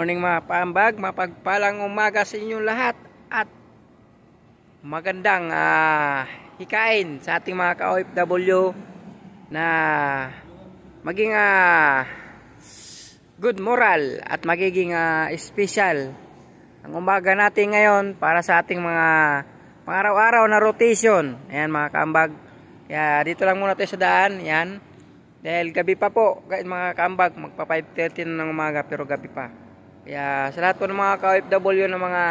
Morning mga paambag, mapagpalang umaga sa inyong lahat at magandang uh, hikain sa ating mga ka-OFW na maging uh, good moral at magiging uh, special ang umaga natin ngayon para sa ating mga pangaraw-araw na rotation. Ayan mga kaambag. Kaya dito lang muna tayo sa daan. yan. Dahil gabi pa po mga kaambag. Magpa 5.30 na ng umaga pero gabi pa. Kaya sa lahat po ng mga ka-OFW ng mga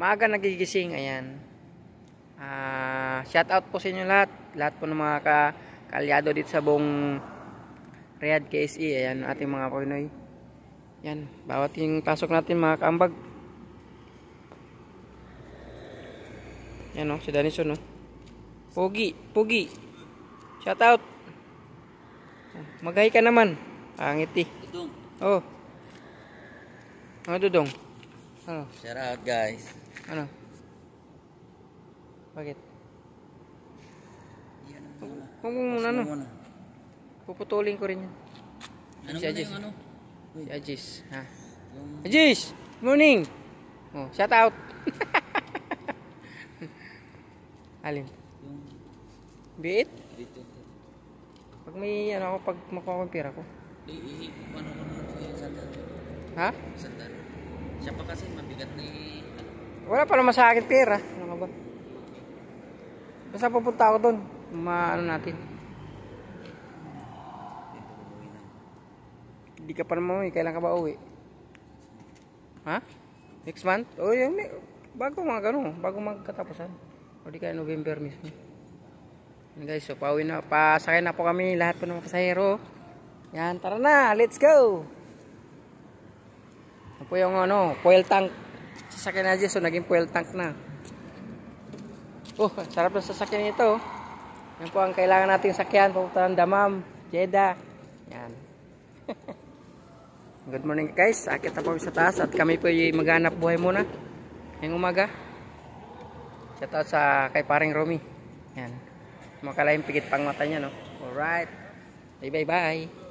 maaga nagigising, ayan. Uh, ah, shout out po sa inyo lahat. Lahat po ng mga ka kalyado dito sa buong Riyadh KSE. Ayan, ating mga Pinoy. Yan, bawat yung pasok natin mga kaambag. Yan o, oh, si Danison o. Oh. No? Pogi, Pogi. Shout out. Magahi ka naman. Pangiti. Eh. Oh. Ano dudong? Ano? Shout out guys. Ano? Bakit? Yan Kung muna ano? Muna. Puputulin ko rin yan. Ano si Ajis. Ano? Si Ajis. Ha? Yung... Ajis! Morning! Oh, shout out! Alin? Yung... Biit? Dito. Pag may ano ako, pag makuha ko pera ko. Eh, eh, ano ko Ha? Sandali. daan. Siya pa kasi mabigat ni eh. Wala pa naman sa akin pera. Ano ka ba? Basta pupunta ako doon. Maano natin. Hindi ka pa naman uwi. Kailan ka ba uwi? Ha? Next month? O oh, yung bago mga ganun. Bago magkatapusan. O di kaya November mismo. Yan guys. So pauwi na. Pasakay na po kami. Lahat po ng pasahero. Yan. Tara na. Let's go. Ito po yung ano, fuel tank. Sasakyan na dyan. So, naging fuel tank na. Oh, sarap ng sasakyan nito. Oh. Yan po ang kailangan nating sakyan. Pupunta ng Damam, Jeddah. Yan. Good morning guys. Akit na po sa taas at kami po yung maghanap buhay muna. Ngayong umaga. Shout sa kay paring Romy. Yan. Makalain pigit pang mata niya no. Alright. Bye bye bye.